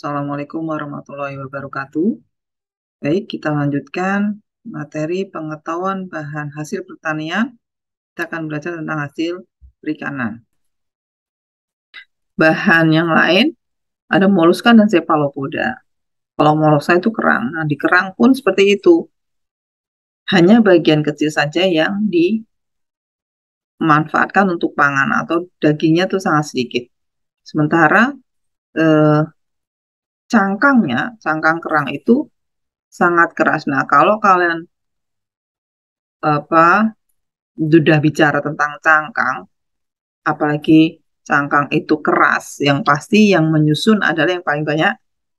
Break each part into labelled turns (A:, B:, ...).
A: Assalamualaikum warahmatullahi wabarakatuh. Baik, kita lanjutkan materi pengetahuan bahan hasil pertanian. Kita akan belajar tentang hasil perikanan. Bahan yang lain ada moluskan dan cephalopoda. Kalau moluska itu kerang. Nah, di kerang pun seperti itu. Hanya bagian kecil saja yang dimanfaatkan untuk pangan atau dagingnya itu sangat sedikit. Sementara eh, cangkangnya, cangkang kerang itu sangat keras. Nah, kalau kalian apa sudah bicara tentang cangkang, apalagi cangkang itu keras, yang pasti yang menyusun adalah yang paling banyak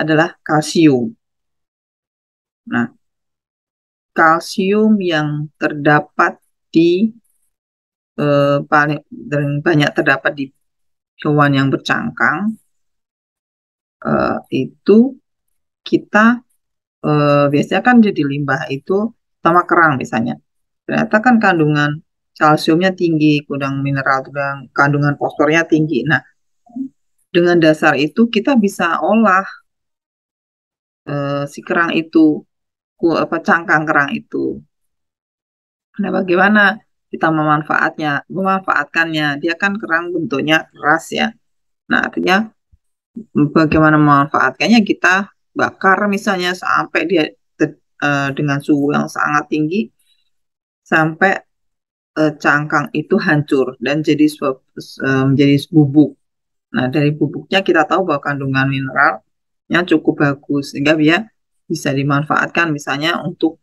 A: adalah kalsium. Nah, kalsium yang terdapat di eh, paling banyak terdapat di hewan yang bercangkang uh, itu kita uh, biasanya kan jadi limbah itu sama kerang misalnya. Ternyata kan kandungan kalsiumnya tinggi, kandungan mineral, kandungan, kandungan fosfornya tinggi. Nah, dengan dasar itu kita bisa olah uh, si kerang itu, apa cangkang kerang itu. Nah, bagaimana kita memanfaatnya, memanfaatkannya? Dia kan kerang bentuknya keras ya. Nah, artinya bagaimana memanfaatkannya kita bakar misalnya sampai dia de, uh, eh, dengan suhu yang sangat tinggi sampai uh, cangkang itu hancur dan jadi uh, menjadi bubuk. Nah dari bubuknya kita tahu bahwa kandungan mineralnya cukup bagus sehingga dia bisa dimanfaatkan misalnya untuk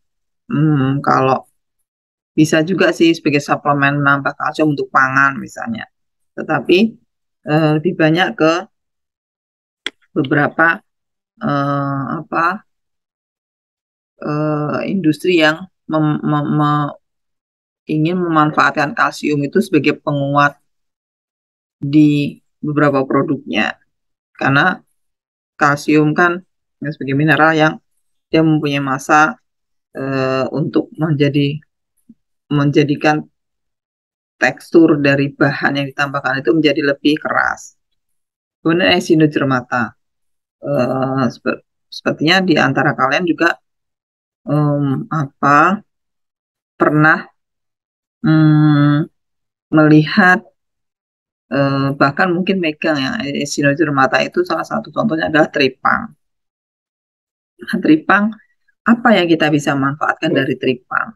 A: hmm, kalau bisa juga sih sebagai suplemen menambah kalsium untuk pangan misalnya. Tetapi lebih banyak ke beberapa uh, apa uh, industri yang mem, mem, mem, ingin memanfaatkan kalsium itu sebagai penguat di beberapa produknya karena kalsium kan sebagai mineral yang dia mempunyai masa eh, untuk menjadi menjadikan tekstur dari bahan yang ditambahkan itu menjadi lebih keras. Kemudian eosinodermata. Eh, sepertinya di antara kalian juga um, apa pernah um, melihat uh, bahkan mungkin megang ya eh, sinergi mata itu salah satu contohnya adalah tripang. Nah, tripang apa yang kita bisa manfaatkan ya. dari tripang?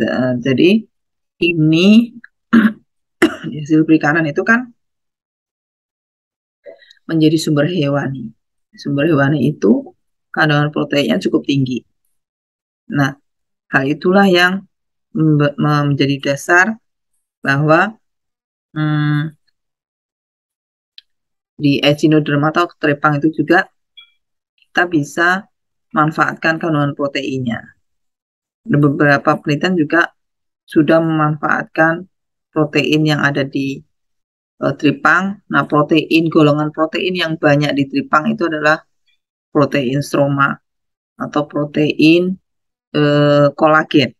A: Uh, jadi ini hasil perikanan itu kan menjadi sumber hewani. Sumber hewani itu kandungan proteinnya cukup tinggi. Nah, hal itulah yang menjadi dasar bahwa hmm, di echinoderma atau trepang itu juga kita bisa manfaatkan kandungan proteinnya. Beberapa penelitian juga sudah memanfaatkan protein yang ada di Eh, tripang. Nah, protein golongan protein yang banyak di tripang itu adalah protein stroma atau protein uh, kolagen.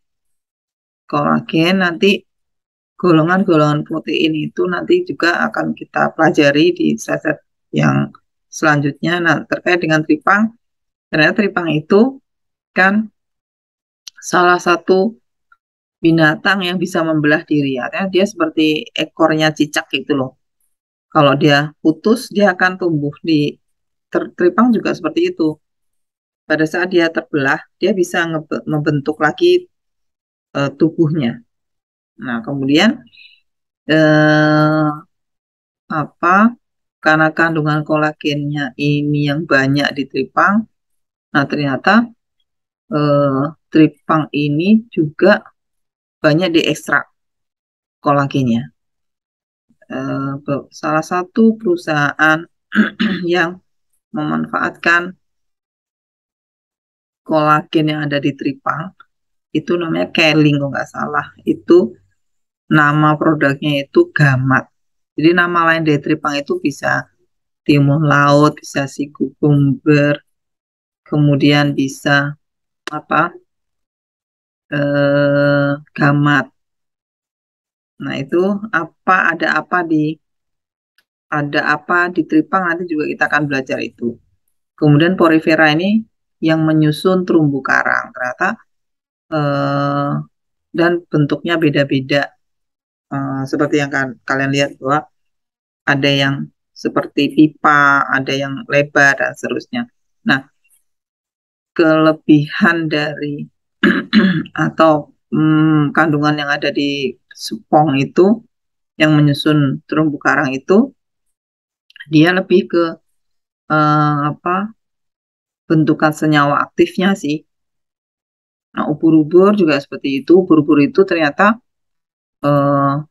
A: Kolagen nanti golongan-golongan protein itu nanti juga akan kita pelajari di set yang selanjutnya. Nah, terkait dengan tripang, ternyata tripang itu kan salah satu binatang yang bisa membelah diri. Artinya dia seperti ekornya cicak gitu loh. Kalau dia putus, dia akan tumbuh di ter, teripang juga seperti itu. Pada saat dia terbelah, dia bisa membentuk lagi e, tubuhnya. Nah, kemudian e, apa? Karena kandungan kolagennya ini yang banyak di teripang, nah ternyata e, teripang ini juga banyak diekstrak kolagennya. Eh, salah satu perusahaan yang memanfaatkan kolagen yang ada di tripang itu namanya Kerling kalau nggak salah itu nama produknya itu Gamat. Jadi nama lain dari tripang itu bisa timun laut, bisa si kumber, kemudian bisa apa eh, gamat. Nah itu apa ada apa di ada apa di tripang nanti juga kita akan belajar itu. Kemudian porifera ini yang menyusun terumbu karang ternyata eh, dan bentuknya beda-beda eh, seperti yang kan, kalian lihat bahwa ada yang seperti pipa, ada yang lebar dan seterusnya. Nah, kelebihan dari atau hmm, kandungan yang ada di sepong itu yang menyusun terumbu karang itu dia lebih ke uh, apa bentukan senyawa aktifnya sih. Nah ubur-ubur juga seperti itu. Ubur-ubur itu ternyata uh,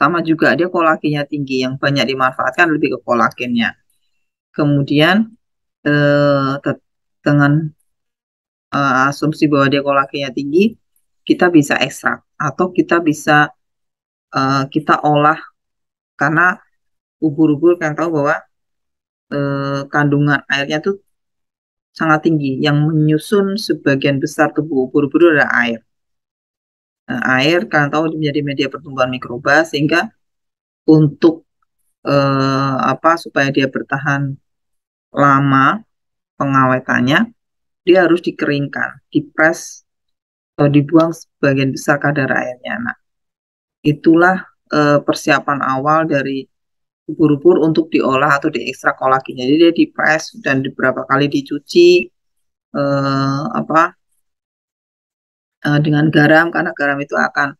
A: sama juga dia kolagennya tinggi yang banyak dimanfaatkan lebih ke kolagennya. Kemudian uh, dengan uh, asumsi bahwa dia kolagennya tinggi, kita bisa ekstrak atau kita bisa uh, kita olah karena ubur-ubur kan tahu bahwa uh, kandungan airnya tuh sangat tinggi yang menyusun sebagian besar tubuh ubur-ubur adalah air. Nah, air kan tahu menjadi media pertumbuhan mikroba sehingga untuk uh, apa supaya dia bertahan lama pengawetannya dia harus dikeringkan, dipres atau dibuang sebagian besar kadar airnya. Nah, itulah e, persiapan awal dari ubur-ubur untuk diolah atau diekstrak kolakinya. Jadi dia dipres dan beberapa kali dicuci e, apa e, dengan garam karena garam itu akan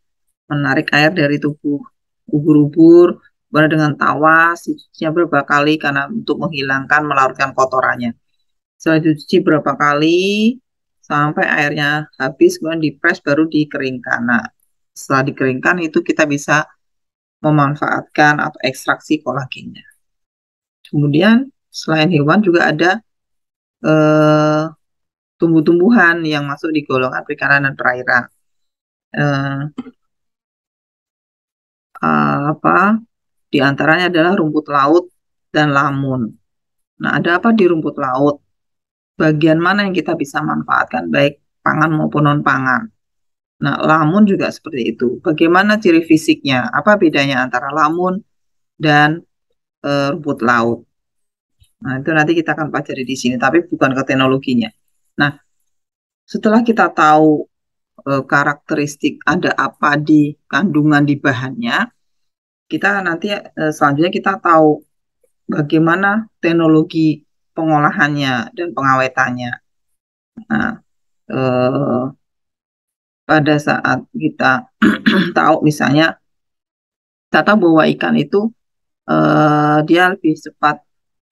A: menarik air dari tubuh ubur-ubur, kemudian dengan tawas dicucinya beberapa kali karena untuk menghilangkan melarutkan kotorannya setelah dicuci berapa kali sampai airnya habis kemudian dipres baru dikeringkan nah setelah dikeringkan itu kita bisa memanfaatkan atau ekstraksi kolagennya kemudian selain hewan juga ada eh, tumbuh-tumbuhan yang masuk di golongan perikanan dan perairan eh, eh apa diantaranya adalah rumput laut dan lamun. Nah, ada apa di rumput laut? bagian mana yang kita bisa manfaatkan baik pangan maupun non pangan. Nah, lamun juga seperti itu. Bagaimana ciri fisiknya? Apa bedanya antara lamun dan e, rumput laut? Nah, itu nanti kita akan pelajari di sini, tapi bukan ke teknologinya. Nah, setelah kita tahu e, karakteristik ada apa di kandungan di bahannya, kita nanti e, selanjutnya kita tahu bagaimana teknologi pengolahannya dan pengawetannya. Nah, eh, pada saat kita tahu misalnya kita tahu bahwa ikan itu eh, dia lebih cepat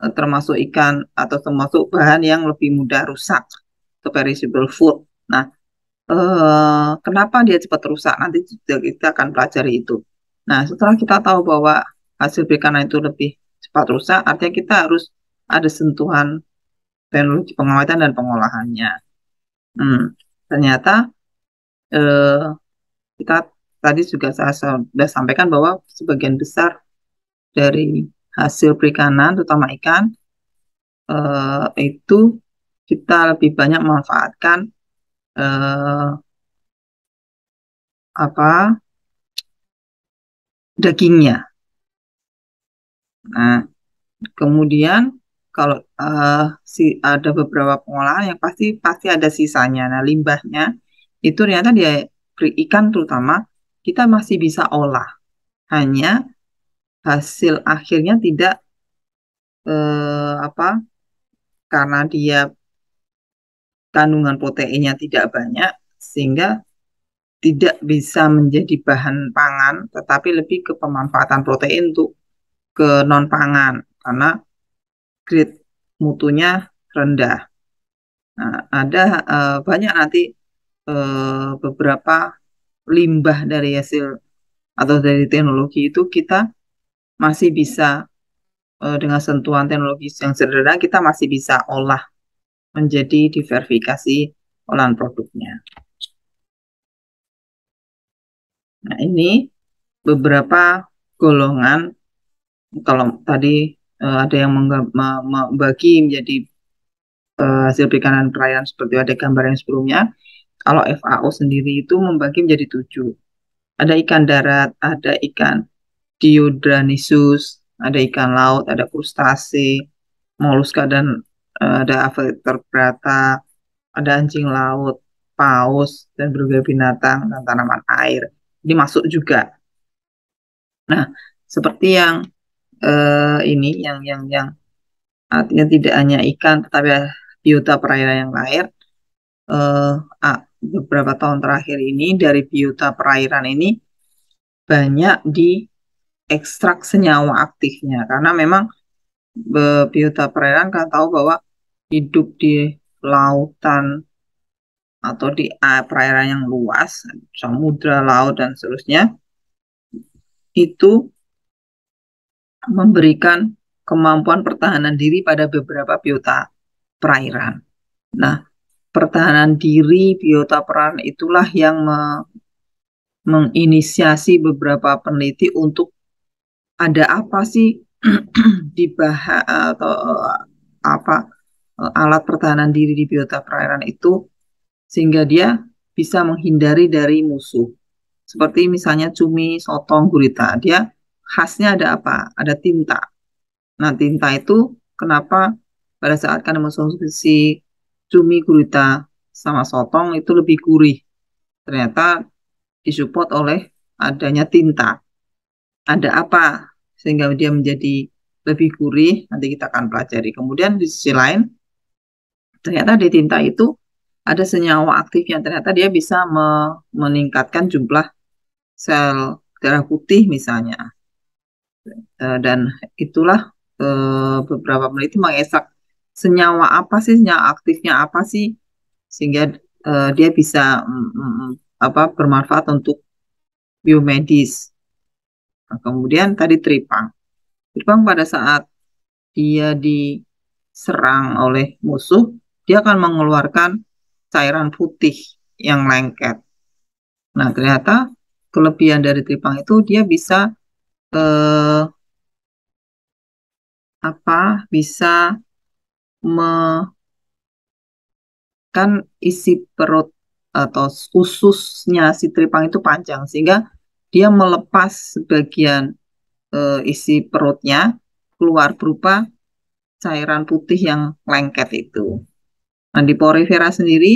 A: eh, termasuk ikan atau termasuk bahan yang lebih mudah rusak atau perishable food. Nah, eh, kenapa dia cepat rusak? Nanti kita akan pelajari itu. Nah, setelah kita tahu bahwa hasil perikanan itu lebih cepat rusak, artinya kita harus ada sentuhan teknologi pengawetan dan pengolahannya. Hmm, ternyata eh, kita tadi juga saya sudah sampaikan bahwa sebagian besar dari hasil perikanan, terutama ikan, eh, itu kita lebih banyak memanfaatkan eh, apa dagingnya. Nah, kemudian kalau uh, si ada beberapa pengolahan yang pasti pasti ada sisanya. Nah, limbahnya itu ternyata dia ikan terutama kita masih bisa olah. Hanya hasil akhirnya tidak uh, apa karena dia kandungan proteinnya tidak banyak sehingga tidak bisa menjadi bahan pangan tetapi lebih ke pemanfaatan protein untuk ke non pangan karena grade mutunya rendah. Nah, ada uh, banyak nanti uh, beberapa limbah dari hasil atau dari teknologi itu kita masih bisa uh, dengan sentuhan teknologi yang sederhana kita masih bisa olah menjadi diverifikasi olahan produknya. Nah, ini beberapa golongan kalau tadi uh, ada yang membagi menjadi uh, hasil perikanan perairan seperti ada gambar yang sebelumnya. Kalau FAO sendiri itu membagi menjadi tujuh. Ada ikan darat, ada ikan Diodranisus, ada ikan laut, ada krustase, moluska dan uh, ada vertebrata, ada anjing laut, paus dan berbagai binatang dan tanaman air dimasuk juga. Nah, seperti yang uh, ini yang yang yang artinya tidak hanya ikan tetapi biota perairan yang lahir uh, eh, ah, beberapa tahun terakhir ini dari biota perairan ini banyak diekstrak senyawa aktifnya karena memang biota perairan kan tahu bahwa hidup di lautan atau di perairan yang luas, samudra, laut dan seterusnya itu memberikan kemampuan pertahanan diri pada beberapa biota perairan. Nah, pertahanan diri biota perairan itulah yang me menginisiasi beberapa peneliti untuk ada apa sih dibahas atau eh, apa eh, alat pertahanan diri di biota perairan itu sehingga dia bisa menghindari dari musuh. Seperti misalnya cumi, sotong, gurita. Dia khasnya ada apa? Ada tinta. Nah, tinta itu kenapa pada saat kan mengonsumsi cumi gurita sama sotong itu lebih gurih. Ternyata disupport oleh adanya tinta. Ada apa sehingga dia menjadi lebih gurih? Nanti kita akan pelajari. Kemudian di sisi lain, ternyata di tinta itu ada senyawa aktif yang Ternyata dia bisa me meningkatkan jumlah sel darah putih misalnya Eh, dan itulah eh, beberapa peneliti mengesak senyawa apa sih senyawa aktifnya apa sih sehingga eh, dia bisa mm, mm, mm, apa bermanfaat untuk biomedis nah, kemudian tadi tripang tripang pada saat dia diserang oleh musuh dia akan mengeluarkan cairan putih yang lengket nah ternyata kelebihan dari tripang itu dia bisa eh, apa bisa me kan isi perut atau ususnya si tripang itu panjang sehingga dia melepas sebagian eh, isi perutnya keluar berupa cairan putih yang lengket itu. Nah, di porifera sendiri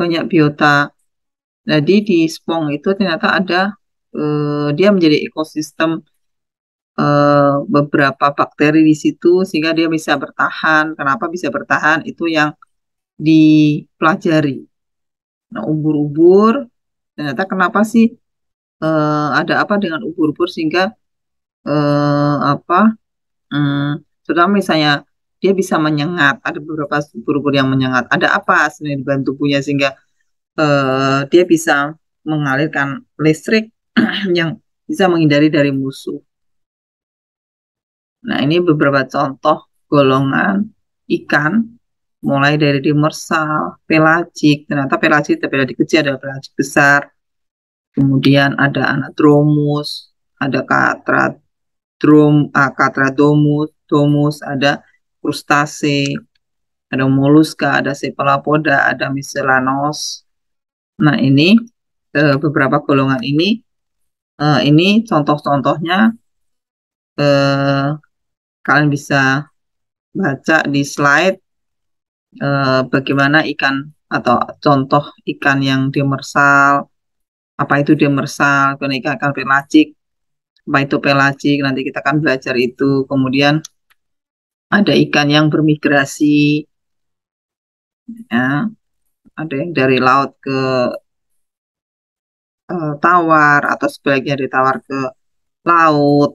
A: banyak biota. Jadi di spong itu ternyata ada eh, dia menjadi ekosistem Eh, beberapa bakteri di situ sehingga dia bisa bertahan. Kenapa bisa bertahan? Itu yang dipelajari. Nah, ubur-ubur ternyata kenapa sih uh, ada apa dengan ubur-ubur sehingga uh, apa? Um, misalnya dia bisa menyengat. Ada beberapa ubur-ubur yang menyengat. Ada apa sebenarnya di bahan tubuhnya sehingga uh, dia bisa mengalirkan listrik yang bisa menghindari dari musuh. Nah, ini beberapa contoh golongan ikan mulai dari demersal, pelagik, ternyata pelagik, ada pelagik kecil, ada pelagik besar, kemudian ada anatromus ada katradrom, ah, katradomus, domus, ada krustase, ada molluska, ada cephalopoda, ada miselanos. Nah ini eh, beberapa golongan ini, eh, ini contoh-contohnya eh, kalian bisa baca di slide eh, bagaimana ikan atau contoh ikan yang demersal apa itu demersal kemudian ikan pelacik, apa itu pelacik nanti kita akan belajar itu kemudian ada ikan yang bermigrasi ya ada yang dari laut ke e, tawar atau sebagian dari tawar ke laut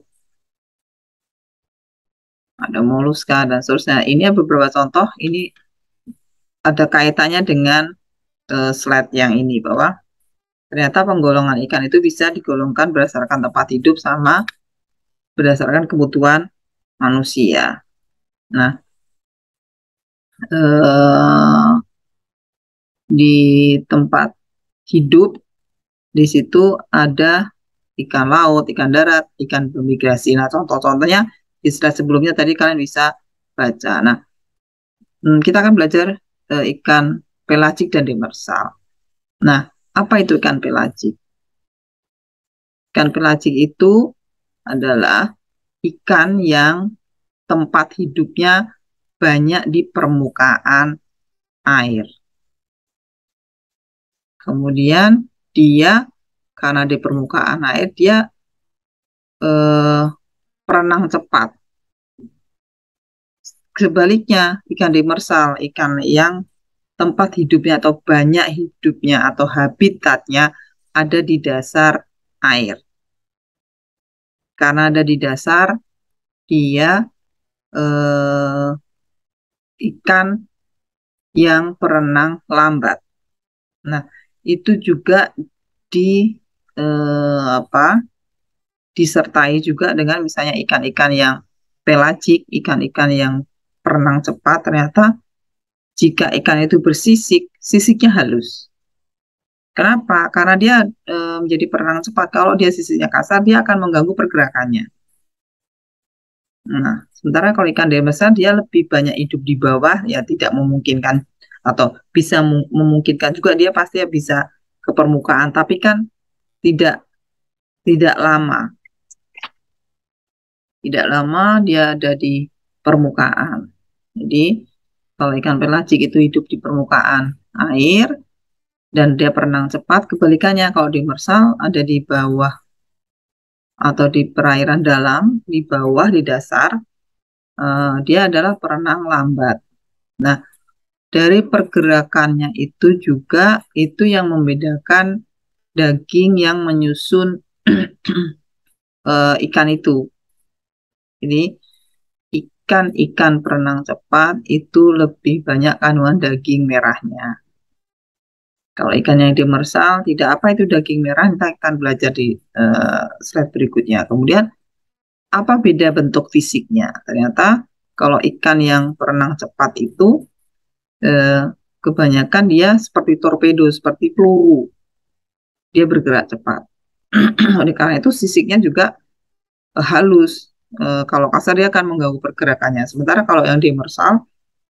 A: ada moluska dan seterusnya. Ini beberapa contoh ini ada kaitannya dengan uh, eh, slide yang ini bahwa ternyata penggolongan ikan itu bisa digolongkan berdasarkan tempat hidup sama berdasarkan kebutuhan manusia. Nah, uh, di tempat hidup di situ ada ikan laut, ikan darat, ikan bermigrasi. Nah, contoh-contohnya istilah sebelumnya tadi kalian bisa baca. Nah, hmm, kita akan belajar uh, ikan pelagik dan demersal. Nah, apa itu ikan pelagik? Ikan pelagik itu adalah ikan yang tempat hidupnya banyak di permukaan air. Kemudian dia karena di permukaan air dia eh, perenang cepat. Sebaliknya, ikan demersal, ikan yang tempat hidupnya atau banyak hidupnya atau habitatnya ada di dasar air. Karena ada di dasar, dia eh, ikan yang perenang lambat. Nah, itu juga di eh, apa disertai juga dengan misalnya ikan-ikan yang pelagik, ikan-ikan yang perenang cepat, ternyata jika ikan itu bersisik, sisiknya halus. Kenapa? Karena dia e, menjadi perenang cepat. Kalau dia sisiknya kasar, dia akan mengganggu pergerakannya. Nah, sementara kalau ikan daya besar, dia lebih banyak hidup di bawah, ya tidak memungkinkan atau bisa memungkinkan juga dia pasti bisa ke permukaan, tapi kan tidak tidak lama tidak lama dia ada di permukaan. Jadi kalau ikan pelagik itu hidup di permukaan air dan dia berenang cepat. Kebalikannya kalau demersal ada di bawah atau di perairan dalam, di bawah, di dasar. Uh, dia adalah perenang lambat. Nah, dari pergerakannya itu juga itu yang membedakan daging yang menyusun uh, ikan itu ini ikan-ikan perenang cepat itu lebih banyak kandungan daging merahnya. Kalau ikan yang demersal tidak apa itu daging merah, kita akan belajar di uh, slide berikutnya. Kemudian apa beda bentuk fisiknya? Ternyata kalau ikan yang perenang cepat itu uh, kebanyakan dia seperti torpedo, seperti peluru. Dia bergerak cepat. Oleh karena itu sisiknya juga eh, halus e, kalau kasar dia akan mengganggu pergerakannya. Sementara kalau yang demersal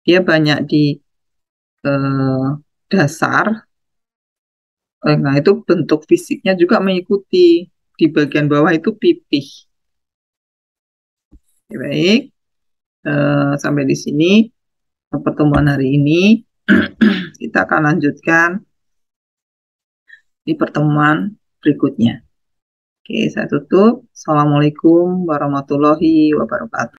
A: dia banyak di e, dasar. Eh, nah itu bentuk fisiknya juga mengikuti di bagian bawah itu pipih. Oke, baik, e, sampai di sini pertemuan hari ini kita akan lanjutkan di pertemuan berikutnya. Oke, saya tutup. Assalamualaikum warahmatullahi wabarakatuh.